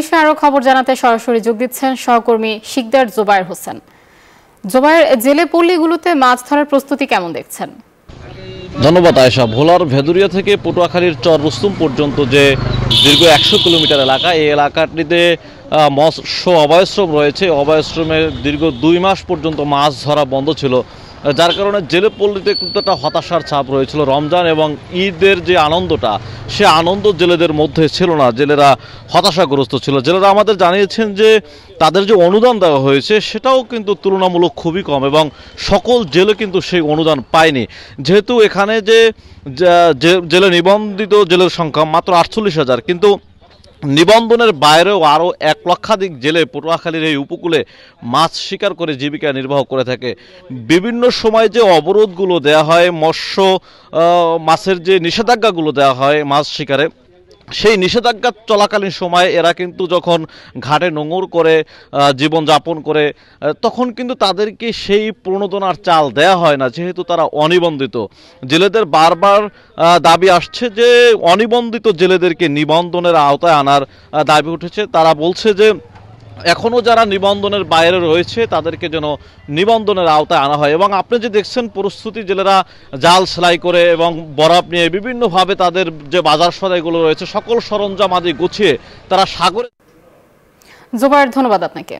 বিষয়ে আরও খবর জানাতে সরাসরি যোগ দিচ্ছেন সহকর্মী শিকদার জোবায়ের হোসেন জোবায়ের জেলে পল্লীগুলোতে মাছ ধরার প্রস্তুতি কেমন দেখছেন ধন্যবাদ আয়সা ভোলার ভেদুরিয়া থেকে পটুয়াখালীর চর রুস্তুম পর্যন্ত যে দীর্ঘ একশো কিলোমিটার এলাকা এই এলাকাটিতে মৎস্য অভয়াশ্রম রয়েছে অভয়াশ্রমে দীর্ঘ দুই মাস পর্যন্ত মাছ ধরা বন্ধ ছিল যার কারণে জেলে পল্লীতে কিন্তু একটা হতাশার ছাপ রয়েছিল রমজান এবং ঈদের যে আনন্দটা সে আনন্দ জেলেদের মধ্যে ছিল না জেলেরা হতাশাগ্রস্ত ছিল জেলেরা আমাদের জানিয়েছেন যে তাদের যে অনুদান দেওয়া হয়েছে সেটাও কিন্তু তুলনামূলক খুবই কম এবং সকল জেলে কিন্তু সেই অনুদান পায়নি যেহেতু এখানে যে জেলে নিবন্ধিত জেলের সংখ্যা মাত্র আটচল্লিশ হাজার কিন্তু নিবন্ধনের বাইরেও আরও এক লক্ষাধিক জেলে পটুয়াখালীর এই উপকূলে মাছ শিকার করে জীবিকা নির্বাহ করে থাকে বিভিন্ন সময় যে অবরোধগুলো দেয়া হয় মৎস্য মাছের যে নিষেধাজ্ঞাগুলো দেওয়া হয় মাছ শিকারে সেই নিষেধাজ্ঞা চলাকালীন সময়ে এরা কিন্তু যখন ঘাটে নোংর করে জীবন যাপন করে তখন কিন্তু তাদেরকে সেই প্রণোদনার চাল দেয়া হয় না যেহেতু তারা অনিবন্ধিত জেলেদের বারবার দাবি আসছে যে অনিবন্ধিত জেলেদেরকে নিবন্ধনের আওতায় আনার দাবি উঠেছে তারা বলছে যে এখনও যারা নিবন্ধনের বাইরে রয়েছে তাদেরকে যেন নিবন্ধনের আওতায় আনা হয় এবং আপনি যে দেখছেন প্রস্তুতি জেলেরা জাল সেলাই করে এবং বরফ নিয়ে বিভিন্নভাবে তাদের যে বাজার সদাইগুলো রয়েছে সকল সরঞ্জাম আদি গুছিয়ে তারা সাগরে জোবার ধন্যবাদ আপনাকে